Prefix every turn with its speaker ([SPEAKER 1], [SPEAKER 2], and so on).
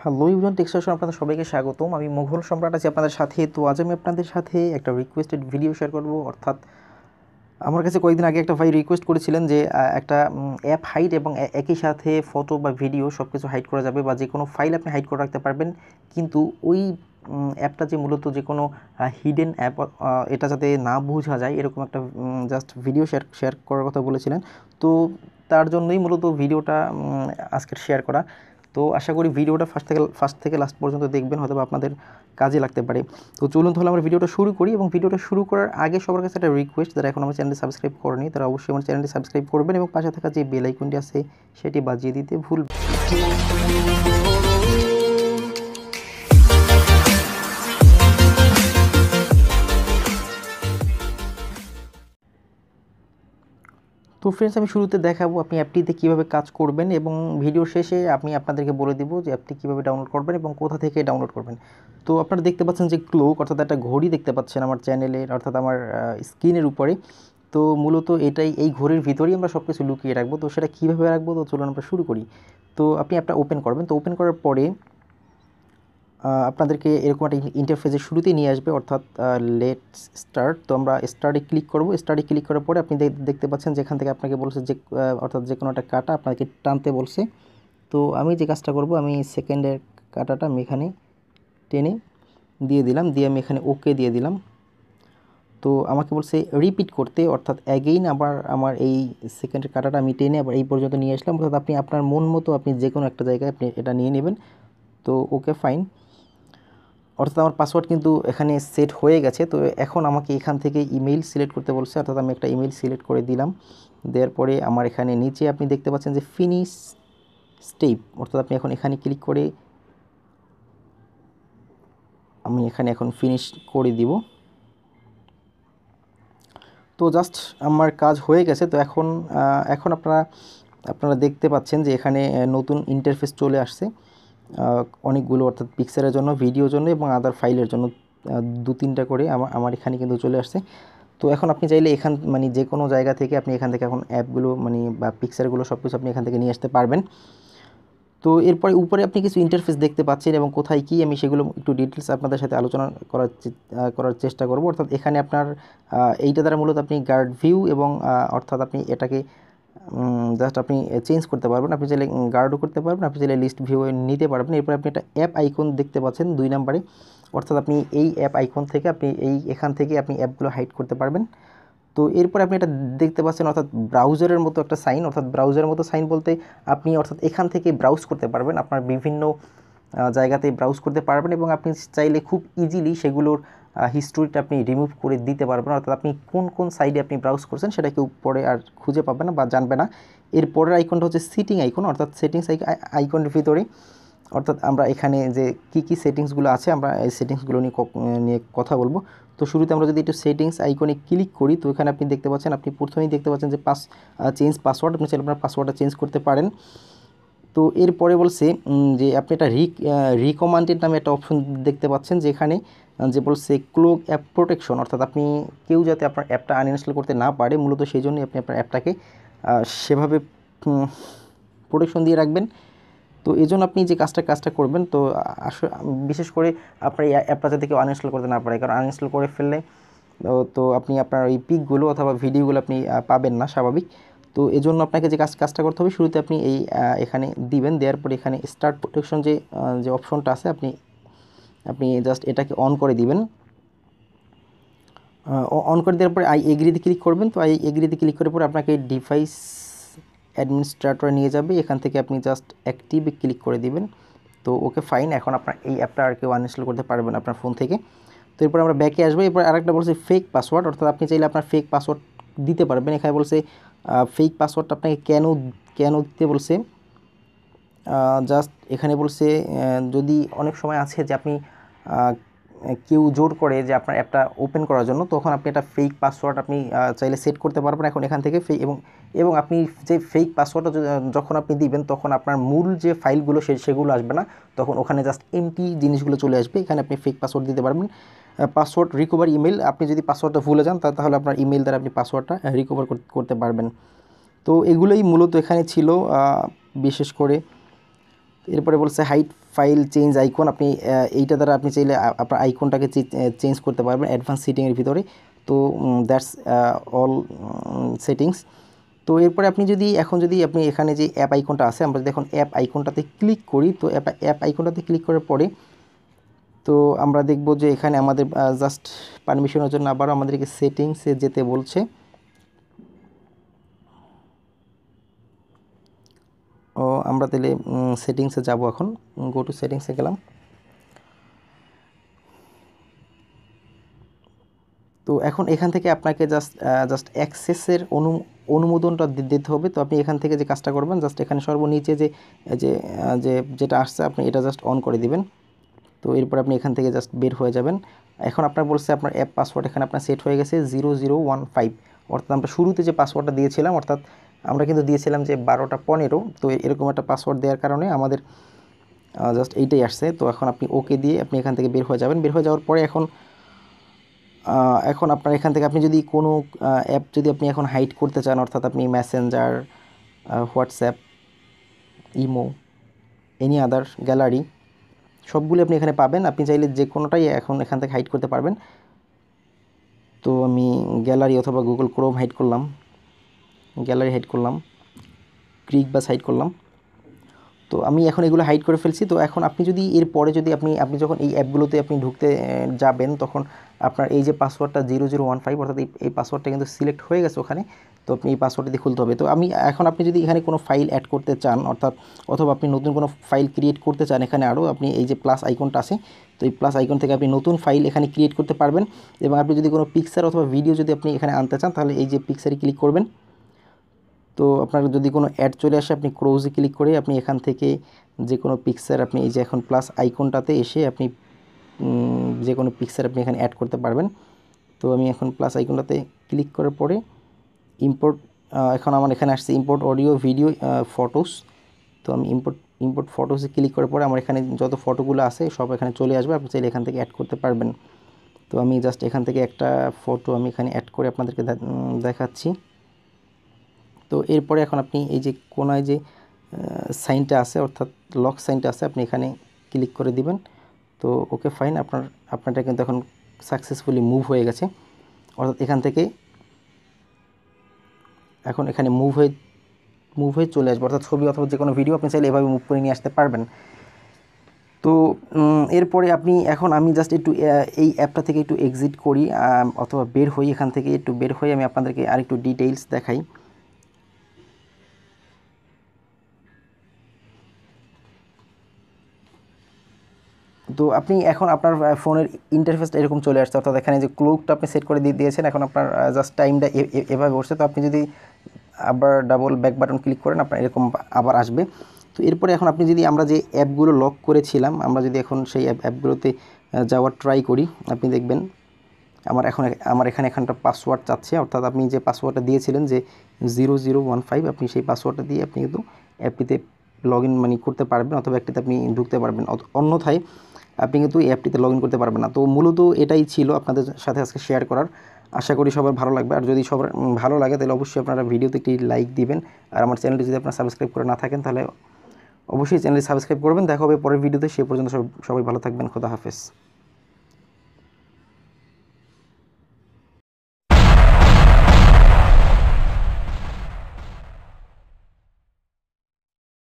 [SPEAKER 1] hello ইউজন টেক্সটাশন আপনাদের সবাইকে স্বাগতম আমি মোঘল সম্রাট আছি আপনাদের সাথে তো আজ আমি আপনাদের সাথে একটা রিকোয়েস্টেড ভিডিও শেয়ার করব অর্থাৎ আমার কাছে কয়েকদিন আগে একটা ভাই রিকোয়েস্ট করেছিলেন যে একটা অ্যাপ হাইট এবং একই সাথে ফটো বা ভিডিও সব কিছু হাইড করা যাবে বা যে কোনো ফাইল আপনি হাইড করে রাখতে পারবেন কিন্তু ওই অ্যাপটা যে মূলত যে কোনো হিডেন অ্যাপ এটা যাতে না বোঝা যায় এরকম একটা জাস্ট ভিডিও শেয়ার শেয়ার করার কথা বলেছিলেন তো তার জন্যই মূলত ভিডিওটা আজকের শেয়ার করা তো আশা করি ভিডিওটা ফার্স্ট থেকে ফার্স্ট থেকে লাস্ট পর্যন্ত দেখবেন হয়তো আপনাদের কাজে লাগতে পারে তো চলুন তাহলে আমরা ভিডিওটা শুরু করি এবং ভিডিওটা শুরু করার আগে সবার কাছে একটা রিকোয়েস্ট যারা এখন আমার চ্যানেলটি সাবস্ক্রাইব করেনি তারা অবশ্যই আমার চ্যানেলটি সাবস্ক্রাইব করবেন এবং পাশে থাকা যে বেলাইকনটি আছে সেটি বাজিয়ে দিতে ভুলবেন তো ফ্রেন্ডস আমি শুরুতে দেখাবো আপনি অ্যাপটিতে কীভাবে কাজ করবেন এবং ভিডিও শেষে আমি আপনাদেরকে বলে দেব যে অ্যাপটি কীভাবে ডাউনলোড করবেন এবং কোথা থেকে ডাউনলোড করবেন তো আপনারা দেখতে পাচ্ছেন যে ক্লোক অর্থাৎ একটা ঘড়ি দেখতে পাচ্ছেন আমার চ্যানেলে অর্থাৎ আমার স্ক্রিনের উপরে তো মূলত এটাই এই ঘড়ির ভিতরেই আমরা সব কিছু লুকিয়ে রাখবো তো সেটা কীভাবে রাখবো তো চলুন আমরা শুরু করি তো আপনি অ্যাপটা ওপেন করবেন তো ওপেন করার পরে আপনাদেরকে এরকম একটা ইন্টারফেসের শুরুতেই নিয়ে আসবে অর্থাৎ লেট স্টার্ট তো আমরা স্টার্টে ক্লিক করব স্টার্টে ক্লিক করার পরে আপনি দেখতে পাচ্ছেন যেখান থেকে আপনাকে বলছে যে অর্থাৎ যে কোনো একটা কাটা আপনাকে টানতে বলছে তো আমি যে কাজটা করব আমি সেকেন্ডের কাটাটা আমি এখানে টেনে দিয়ে দিলাম দিয়ে আমি এখানে ওকে দিয়ে দিলাম তো আমাকে বলছে রিপিট করতে অর্থাৎ অ্যাগেইন আবার আমার এই সেকেন্ডের কাটাটা আমি টেনে আবার এই পর্যন্ত নিয়ে আসলাম অর্থাৎ আপনি আপনার মন মতো আপনি যে কোনো একটা জায়গায় আপনি এটা নিয়ে নেবেন তো ওকে ফাইন অর্থাৎ আমার পাসওয়ার্ড কিন্তু এখানে সেট হয়ে গেছে তো এখন আমাকে এখান থেকে ইমেইল সিলেক্ট করতে বলছে অর্থাৎ আমি একটা ইমেইল সিলেক্ট করে দিলাম দেওয়ার পরে আমার এখানে নিচে আপনি দেখতে পাচ্ছেন যে ফিনিশ স্টেপ অর্থাৎ আপনি এখন এখানে ক্লিক করে আমি এখানে এখন ফিনিশ করে দিব তো জাস্ট আমার কাজ হয়ে গেছে তো এখন এখন আপনারা আপনারা দেখতে পাচ্ছেন যে এখানে নতুন ইন্টারফেস চলে আসছে অনেকগুলো অর্থাৎ পিকচারের জন্য ভিডিওর জন্য এবং আদার ফাইলের জন্য দু তিনটা করে আমার আমার এখানে কিন্তু চলে আসছে তো এখন আপনি চাইলে এখান মানে যে কোনো জায়গা থেকে আপনি এখান থেকে এখন অ্যাপগুলো মানে বা পিকচারগুলো সব কিছু আপনি এখান থেকে নিয়ে আসতে পারবেন তো এরপরে উপরে আপনি কিছু ইন্টারফেস দেখতে পাচ্ছেন এবং কোথায় কী আমি সেগুলো একটু ডিটেলস আপনাদের সাথে আলোচনা করার করার চেষ্টা করব অর্থাৎ এখানে আপনার এইটা দ্বারা মূলত আপনি গার্ড ভিউ এবং অর্থাৎ আপনি এটাকে জাস্ট আপনি চেঞ্জ করতে পারবেন আপনি চাইলে গার্ডও করতে পারবেন আপনি চাইলে লিস্ট ভিউ নিতে পারবেন এরপরে আপনি একটা অ্যাপ আইকন দেখতে পাচ্ছেন দুই নাম্বারে অর্থাৎ আপনি এই অ্যাপ আইকন থেকে আপনি এই এখান থেকে আপনি অ্যাপগুলো হাইড করতে পারবেন তো এরপরে আপনি এটা দেখতে পাচ্ছেন অর্থাৎ ব্রাউজারের মতো একটা সাইন অর্থাৎ ব্রাউজারের মতো সাইন বলতে আপনি অর্থাৎ এখান থেকে ব্রাউজ করতে পারবেন আপনার বিভিন্ন জায়গাতে ব্রাউজ করতে পারবেন এবং আপনি চাইলে খুব ইজিলি সেগুলোর হিস্টোরিটা আপনি রিমুভ করে দিতে পারবেন অর্থাৎ আপনি কোন কোন সাইডে আপনি ব্রাউজ করছেন সেটা কেউ পরে আর খুঁজে পাবে না বা জানবে না এরপরের আইকনটা হচ্ছে সিটিং আইকন অর্থাৎ সেটিংস আইকনের ভিতরে অর্থাৎ আমরা এখানে যে কী কী সেটিংসগুলো আছে আমরা এই সেটিংসগুলো নিয়ে নিয়ে কথা বলবো তো শুরুতে আমরা যদি একটু সেটিংস আইকনে ক্লিক করি তো এখানে আপনি দেখতে পাচ্ছেন আপনি প্রথমেই দেখতে পাচ্ছেন যে পাস চেঞ্জ পাসওয়ার্ড আপনি চাইলে আপনার পাসওয়ার্ডটা চেঞ্জ করতে পারেন তো এরপরে বলছে যে আপনি একটা রিক রিকমান্ডেড নামে একটা অপশন দেখতে পাচ্ছেন যেখানে যে বলছে ক্লোক অ্যাপ প্রোটেকশন অর্থাৎ আপনি কেউ যাতে আপনার অ্যাপটা আনইনস্টল করতে না পারে মূলত সেই জন্যই আপনি আপনার অ্যাপটাকে সেভাবে প্রোটেকশন দিয়ে রাখবেন তো এই জন্য আপনি যে কাজটা কাজটা করবেন তো আস বিশেষ করে আপনার এই অ্যাপটা যাতে কেউ আনইনস্টল করতে না পারে কারণ আনইনস্টল করে ফেললে তো আপনি আপনার ওই পিকগুলো অথবা ভিডিওগুলো আপনি পাবেন না স্বাভাবিক তো এই জন্য আপনাকে যে কাজ কাজটা করতে হবে শুরুতে আপনি এই এখানে দিবেন দেওয়ার পরে এখানে স্টার্ট প্রোটেকশন যে যে অপশনটা আছে আপনি আপনি জাস্ট এটাকে অন করে দিবেন অন করে দেওয়ার পরে আই এগ্রিতে ক্লিক করবেন তো আই এগ্রিতে ক্লিক করার পরে আপনাকে ডিভাইস অ্যাডমিনিস্ট্রেটর নিয়ে যাবে এখান থেকে আপনি জাস্ট অ্যাক্টিভে ক্লিক করে দিবেন তো ওকে ফাইন এখন আপনার এই অ্যাপটা আর কেউ আনইনস্টল করতে পারবেন আপনার ফোন থেকে তো এরপর আমরা ব্যাকে আসবো এরপর আরেকটা বলছে ফেক পাসওয়ার্ড অর্থাৎ আপনি চাইলে আপনার ফেক পাসওয়ার্ড দিতে পারবেন এখানে বলছে ফেক পাসওয়ার্ডটা আপনাকে কেন কেন দিতে বলছে জাস্ট এখানে বলছে যদি অনেক সময় আছে যে আপনি কেউ জোর করে যে আপনার অ্যাপটা ওপেন করার জন্য তখন আপনি একটা ফেক পাসওয়ার্ড আপনি চাইলে সেট করতে পারবেন এখন এখান থেকে ফেক এবং এবং আপনি যে ফেক পাসওয়ার্ডটা যখন আপনি দিবেন তখন আপনার মূল যে ফাইলগুলো সে সেগুলো আসবে না তখন ওখানে জাস্ট এমটি জিনিসগুলো চলে আসবে এখানে আপনি ফেক পাসওয়ার্ড দিতে পারবেন পাসওয়ার্ড রিকভার ইমেল আপনি যদি পাসওয়ার্ডটা ভুলে যান তাহলে আপনার ইমেল দ্বারা আপনি পাসওয়ার্ডটা রিকভার করতে পারবেন তো এগুলোই মূলত এখানে ছিল বিশেষ করে এরপরে বলছে হাইট ফাইল চেঞ্জ আইকন আপনি এইটা দ্বারা আপনি চাইলে আপনার আইকনটাকে চেঞ্জ করতে পারবেন অ্যাডভান্স সেটিংয়ের ভিতরে তো দ্যাটস অল সেটিংস তো এরপরে আপনি যদি এখন যদি আপনি এখানে যে অ্যাপ আইকনটা আছে আমরা যদি এখন অ্যাপ আইকনটাতে ক্লিক করি তো অ্যাপ অ্যাপ আইকনটাতে ক্লিক করার পরে তো আমরা দেখব যে এখানে আমাদের জাস্ট পারমিশনের জন্য আবার আমাদেরকে সেটিংসে যেতে বলছে ও আমরা তাহলে সেটিংসে যাব এখন গো টু সেটিংসে গেলাম তো এখন এখান থেকে আপনাকে জাস্ট জাস্ট অ্যাক্সেসের অনু অনুমোদনটা দিতে হবে তো আপনি এখান থেকে যে কাজটা করবেন জাস্ট এখানে সর্বনিচে যে যে যে যেটা আসছে আপনি এটা জাস্ট অন করে দিবেন তো এরপর আপনি এখান থেকে জাস্ট বের হয়ে যাবেন এখন আপনার বলছে আপনার অ্যাপ পাসওয়ার্ড এখানে আপনার সেট হয়ে গেছে জিরো জিরো ওয়ান ফাইভ অর্থাৎ আমরা শুরুতে যে পাসওয়ার্ডটা দিয়েছিলাম অর্থাৎ আমরা কিন্তু দিয়েছিলাম যে বারোটা পনেরো তো এরকম একটা পাসওয়ার্ড দেওয়ার কারণে আমাদের জাস্ট এইটাই আসছে তো এখন আপনি ওকে দিয়ে আপনি এখান থেকে বের হয়ে যাবেন বের হয়ে যাওয়ার পরে এখন এখন আপনার এখান থেকে আপনি যদি কোনো অ্যাপ যদি আপনি এখন হাইড করতে চান অর্থাৎ আপনি Messenger WhatsApp imo any other gallery সবগুলি আপনি এখানে পাবেন আপনি চাইলে যে কোনোটাই এখন এখান থেকে হাইড করতে পারবেন তো আমি গ্যালারি অথবা গুগল ক্রোম হাইড করলাম গ্যালারি হাইড করলাম ক্রিক বা সাইড করলাম তো আমি এখন এগুলো হাইড করে ফেলছি তো এখন আপনি যদি এর পরে যদি আপনি আপনি যখন এই অ্যাপগুলোতে আপনি ঢুকতে যাবেন তখন আপনার এই যে পাসওয়ার্ডটা জিরো জিরো ওয়ান ফাইভ অর্থাৎ এই পাসওয়ার্ডটা কিন্তু সিলেক্ট হয়ে গেছে ওখানে তো আপনি এই পাসওয়ার্ডটি দিয়ে খুলতে হবে তো আমি এখন আপনি যদি এখানে কোনো ফাইল অ্যাড করতে চান অর্থাৎ অথবা আপনি নতুন কোনো ফাইল ক্রিয়েট করতে চান এখানে আরও আপনি এই যে প্লাস আইকনটা আছে তো এই প্লাস আইকন থেকে আপনি নতুন ফাইল এখানে ক্রিয়েট করতে পারবেন এবং আপনি যদি কোনো পিকচার অথবা ভিডিও যদি আপনি এখানে আনতে চান তাহলে এই যে পিকচারে ক্লিক করবেন তো আপনার যদি কোনো অ্যাড চলে আসে আপনি ক্রোজে ক্লিক করে আপনি এখান থেকে যে কোনো পিকচার আপনি এই যে এখন প্লাস আইকনটাতে এসে আপনি যে কোনো পিকচার আপনি এখানে অ্যাড করতে পারবেন তো আমি এখন প্লাস আইকনটাতে ক্লিক করার পরে ইম্পোর্ট এখন আমার এখানে আসছে ইম্পোর্ট অডিও ভিডিও ফটোস তো আমি ইম্পোর্ট ইম্পোর্ট ফটোসে ক্লিক করার পরে আমার এখানে যত ফটোগুলো আছে সব এখানে চলে আসবে আপনি চাইলে এখান থেকে অ্যাড করতে পারবেন তো আমি জাস্ট এখান থেকে একটা ফটো আমি এখানে অ্যাড করে আপনাদেরকে দেখাচ্ছি তো এরপরে এখন আপনি এই যে কোনায় যে সাইনটা আছে অর্থাৎ লক সাইনটা আছে আপনি এখানে ক্লিক করে দিবেন তো ওকে ফাইন আপনার আপনারটা কিন্তু এখন সাকসেসফুলি মুভ হয়ে গেছে অর্থাৎ এখান থেকে এখন এখানে মুভ হয়ে মুভ হয়ে চলে আসবে অর্থাৎ ছবি অথবা যে কোনো ভিডিও আপনি চাইলে এভাবে মুভ করে নিয়ে আসতে পারবেন তো এরপরে আপনি এখন আমি জাস্ট একটু এই অ্যাপটা থেকে একটু এক্সিট করি অথবা বের হই এখান থেকে একটু বের হয়ে আমি আপনাদেরকে আরেকটু ডিটেইলস দেখাই তো আপনি এখন আপনার ফোনের ইন্টারফেসটা এরকম চলে আসছে অর্থাৎ এখানে যে ক্লোকটা আপনি সেট করে দিয়ে দিয়েছেন এখন আপনার জাস্ট টাইমটা এভাবে বসছে তো আপনি যদি আবার ডাবল ব্যাক বাটন ক্লিক করেন আপনার এরকম আবার আসবে তো এরপরে এখন আপনি যদি আমরা যে অ্যাপগুলো লক করেছিলাম আমরা যদি এখন সেই অ্যাপ অ্যাপগুলোতে যাওয়ার ট্রাই করি আপনি দেখবেন আমার এখন আমার এখানে এখানটা পাসওয়ার্ড চাচ্ছে অর্থাৎ আপনি যে পাসওয়ার্ডটা দিয়েছিলেন যে জিরো জিরো ওয়ান ফাইভ আপনি সেই পাসওয়ার্ডটা দিয়ে আপনি কিন্তু অ্যাপটিতে লগ ইন মানে করতে পারবেন অথবা একটিতে আপনি ঢুকতে পারবেন অন্যথায় আপনি কিন্তু এই অ্যাপটিতে লগ করতে পারবেন না তো মূলত এটাই ছিল আপনাদের সাথে আজকে শেয়ার করার আশা করি সবার ভালো লাগবে আর যদি সবার ভালো লাগে তাহলে অবশ্যই আপনারা ভিডিওতে একটি লাইক দিবেন আর আমার চ্যানেলটি যদি আপনারা সাবস্ক্রাইব করে না থাকেন তাহলে অবশ্যই চ্যানেলটি সাবস্ক্রাইব করবেন দেখা হবে পরের ভিডিওতে সে পর্যন্ত সবাই ভালো থাকবেন খোদা হাফেজ